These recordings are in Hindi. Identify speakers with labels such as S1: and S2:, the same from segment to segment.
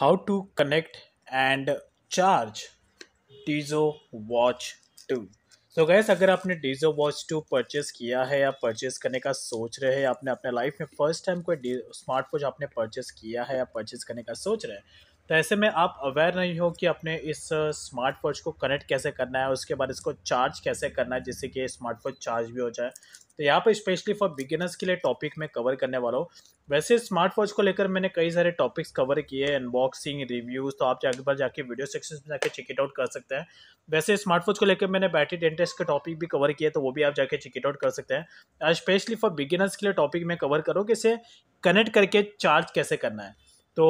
S1: how to connect and charge Tizo Watch 2. तो गैस अगर आपने डीजो वॉच टू परचेस किया है या परचेस करने का सोच रहे हैं आपने अपने लाइफ में फर्स्ट टाइम कोई वॉच आपने परचेस किया है या परचेस करने का सोच रहे हैं तो ऐसे में आप अवेयर नहीं हो कि अपने इस स्मार्ट वॉच को कनेक्ट कैसे करना है उसके बाद इसको चार्ज कैसे करना है जिससे कि स्मार्ट वॉच चार्ज भी हो जाए तो यहाँ पर स्पेशली फॉर बिगिनर्स के लिए टॉपिक मैं कवर करने वाला हूँ वैसे स्मार्ट वॉच को लेकर मैंने कई सारे टॉपिक्स कवर किए अनबॉक्सिंग रिव्यूज़ तो आप जाके बार जाके वीडियो सेक्शन में जाके चेक इट आउट कर सकते हैं वैसे स्मार्ट वॉच को लेकर मैंने बैटरी डेंटेस्ट का टॉपिक भी कवर किया तो वो भी आप जाके चेक इट आउट कर सकते हैं स्पेशली फॉर बिगिनर्स के लिए टॉपिक मैं कवर करूँ कि इसे कनेक्ट करके चार्ज कैसे करना है तो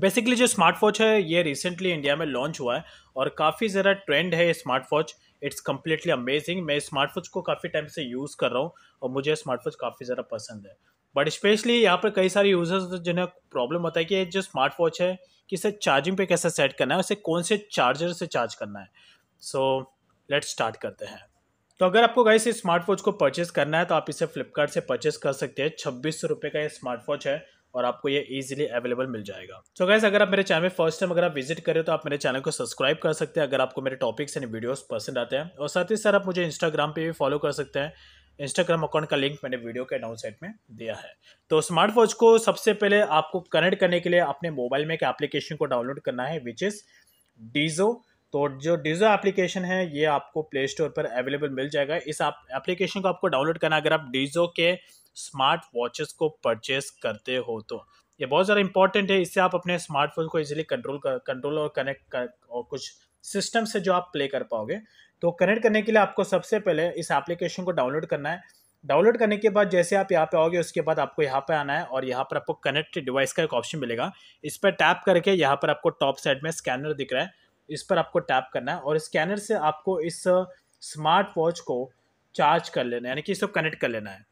S1: बेसिकली जो स्मार्ट वॉच है ये रिसेंटली इंडिया में लॉन्च हुआ है और काफ़ी ज़रा ट्रेंड है ये smart watch it's completely amazing मैं स्मार्ट वॉच को काफ़ी टाइम से यूज़ कर रहा हूँ और मुझे स्मार्ट वॉच काफ़ी ज़रा पसंद है बट स्पेशली यहाँ पर कई सारे यूज़र्स जिन्हें प्रॉब्लम होता है कि जो स्मार्ट वॉच है कि इसे चार्जिंग पे कैसे सेट करना है उसे कौन से चार्जर से चार्ज करना है सो लेट्स स्टार्ट करते हैं तो अगर आपको गाइस इस स्मार्ट वॉच को परचेज़ करना है तो आप इसे फ्लिपकार्ट से परचेज़ कर सकते हैं छब्बीस सौ रुपये का ये स्मार्ट वॉच है और आपको ये इजीली अवेलेबल मिल जाएगा सो so गैस अगर आप मेरे चैनल में फर्स्ट टाइम अगर आप विजिट करें तो आप मेरे चैनल को सब्सक्राइब कर सकते हैं अगर आपको मेरे टॉपिक्स एंड वीडियोस पसंद आते हैं और साथ ही साथ आप मुझे इंस्टाग्राम पे भी फॉलो कर सकते हैं इंस्टाग्राम अकाउंट का लिंक मैंने वीडियो के डाउन साइड में दिया है तो स्मार्ट वॉच को सबसे पहले आपको कनेक्ट करने के लिए अपने मोबाइल में एक एप्लीकेशन को डाउनलोड करना है विच इज़ डीजो तो जो डिजो एप्लीकेशन है ये आपको प्ले स्टोर पर अवेलेबल मिल जाएगा इस एप्लीकेशन को आपको डाउनलोड करना अगर आप डीजो के स्मार्ट वॉचेस को परचेस करते हो तो ये बहुत ज़्यादा इंपॉर्टेंट है इससे आप अपने स्मार्टफोन को इजीली कंट्रोल कर कंट्रोल और कनेक्ट कर और कुछ सिस्टम से जो आप प्ले कर पाओगे तो कनेक्ट करने के लिए आपको सबसे पहले इस एप्लीकेशन को डाउनलोड करना है डाउनलोड करने के बाद जैसे आप यहाँ पे आओगे उसके बाद आपको यहाँ पे आना है और यहाँ पर आपको कनेक्ट डिवाइस का एक ऑप्शन मिलेगा इस पर टैप करके यहाँ पर आपको टॉप साइड में स्कैनर दिख रहा है इस पर आपको टैप करना है और स्कैनर से आपको इस स्मार्ट वॉच को चार्ज कर लेना है यानी कि इसको कनेक्ट कर लेना है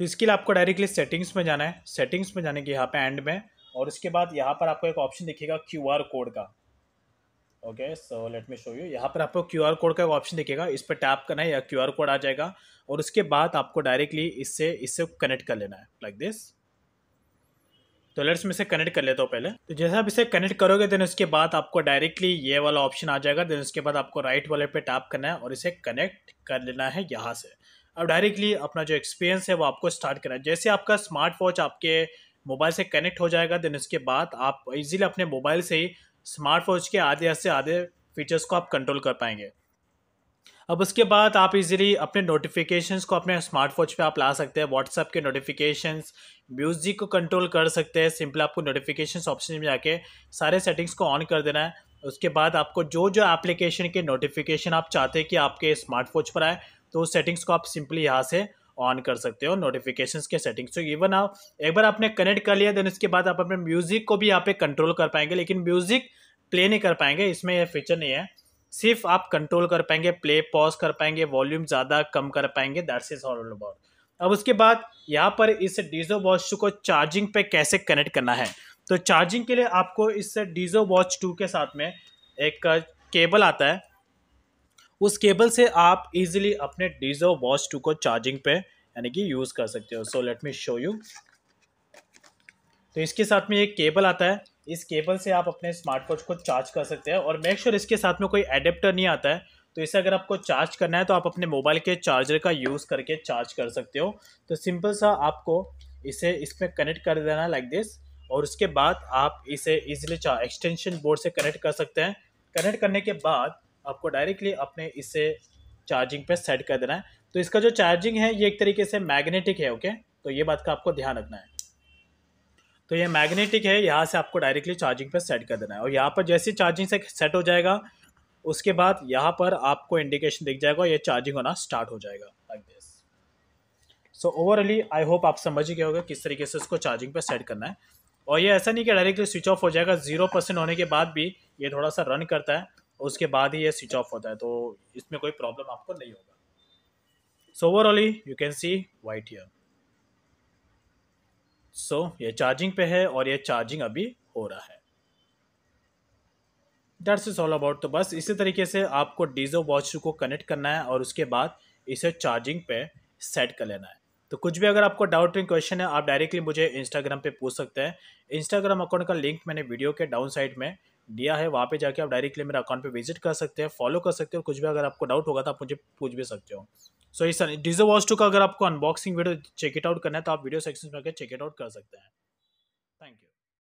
S1: तो इसके लिए आपको डायरेक्टली सेटिंग्स में जाना है सेटिंग्स में जाने के यहाँ पे एंड में और उसके बाद यहाँ पर आपको एक ऑप्शन दिखेगा क्यू आर कोड का okay so let me show you यहाँ पर आपको क्यू आर कोड का एक ऑप्शन दिखेगा इस पर टैप करना है या क्यू आर कोड आ जाएगा और उसके बाद आपको डायरेक्टली इससे इससे कनेक्ट कर लेना है लाइक like दिस तो लेट्स में से कनेक्ट कर लेता हूँ पहले तो जैसे आप इसे कनेक्ट करोगे देन उसके बाद आपको डायरेक्टली ये वाला ऑप्शन आ जाएगा देन उसके बाद आपको राइट वाले पे टैप करना है और इसे कनेक्ट कर लेना है यहाँ से अब डायरेक्टली अपना जो एक्सपीरियंस है वो आपको स्टार्ट करा जैसे आपका स्मार्ट वॉच आपके मोबाइल से कनेक्ट हो जाएगा देन उसके बाद आप इजीली अपने मोबाइल से ही स्मार्ट वॉच के आधे से आधे फीचर्स को आप कंट्रोल कर पाएंगे अब उसके बाद आप इजीली अपने नोटिफिकेशंस को अपने स्मार्ट वॉच पे आप ला सकते हैं व्हाट्सअप के नोटिफिकेशंस म्यूजिक को कंट्रोल कर सकते हैं सिंपल आपको नोटिफिकेशंस ऑप्शन में जाके सारे सेटिंग्स को ऑन कर देना है उसके बाद आपको जो जो एप्लीकेशन के नोटिफिकेशन आप चाहते हैं कि आपके स्मार्ट वॉच पर आए तो उस सेटिंग्स को आप सिंपली यहाँ से ऑन कर सकते हो नोटिफिकेशंस के सेटिंग्स तो इवन आप एक बार आपने कनेक्ट कर लिया देन उसके बाद आप अपने म्यूजिक को भी यहाँ पे कंट्रोल कर पाएंगे लेकिन म्यूजिक प्ले नहीं कर पाएंगे इसमें यह फीचर नहीं है सिर्फ आप कंट्रोल कर पाएंगे प्ले पॉज कर पाएंगे वॉल्यूम ज़्यादा कम कर पाएंगे दैट्स इज ऑल अबाउट अब उसके बाद यहाँ पर इस डीजो वॉच को चार्जिंग पे कैसे कनेक्ट करना है तो चार्जिंग के लिए आपको इस डीजो वॉच टू के साथ में एक केबल आता है उस केबल से आप इजीली अपने डीजो वॉच टू को चार्जिंग पे यानी कि यूज़ कर सकते हो so let me show you तो इसके साथ में एक केबल आता है इस केबल से आप अपने स्मार्ट वॉच को चार्ज कर सकते हैं और मेक श्योर sure इसके साथ में कोई एडेप्टर नहीं आता है तो इसे अगर आपको चार्ज करना है तो आप अपने मोबाइल के चार्जर का यूज़ करके चार्ज कर सकते हो तो सिंपल सा आपको इसे इसमें कनेक्ट कर देना लाइक दिस और उसके बाद आप इसे इजिली एक्सटेंशन बोर्ड से कनेक्ट कर सकते हैं कनेक्ट करने के बाद आपको डायरेक्टली अपने इसे चार्जिंग पे सेट कर देना है तो इसका जो चार्जिंग है ये एक तरीके से मैग्नेटिक है ओके तो ये बात का आपको ध्यान रखना है तो ये मैग्नेटिक है यहाँ से आपको डायरेक्टली चार्जिंग पे सेट कर देना है और यहाँ पर जैसे चार्जिंग से सेट हो जाएगा उसके बाद यहाँ पर आपको इंडिकेशन दिख जाएगा ये चार्जिंग होना स्टार्ट हो जाएगा like this so overally I hope आप समझ ही गए होगा किस तरीके से इसको चार्जिंग पे सेट करना है और ये ऐसा नहीं कि डायरेक्टली स्विच ऑफ हो जाएगा जीरो परसेंट होने के बाद भी ये थोड़ा सा रन करता है उसके बाद ही ये स्विच ऑफ होता है तो इसमें कोई प्रॉब्लम आपको नहीं होगा so overally you can see white here so ये चार्जिंग पे है और ये चार्जिंग अभी हो रहा है डेट्स इज ऑल अबाउट तो बस इसी तरीके से आपको डीजो वॉच को कनेक्ट करना है और उसके बाद इसे चार्जिंग पे सेट कर लेना है तो कुछ भी अगर आपको डाउट एंड क्वेश्चन है आप डायरेक्टली मुझे इंस्टाग्राम पे पूछ सकते हैं इंस्टाग्राम अकाउंट का लिंक मैंने वीडियो के डाउन साइड में दिया है वहाँ पे जाके आप डायरेक्टली मेरे अकाउंट पे विजिट कर सकते हैं फॉलो कर सकते हो कुछ भी अगर आपको डाउट होगा तो आप मुझे पूछ भी सकते हो सो इस डिजो वॉच टू का अगर आपको unboxing video check it out करना है तो आप वीडियो सेक्शन में आकर चेक इट आउट कर सकते हैं थैंक यू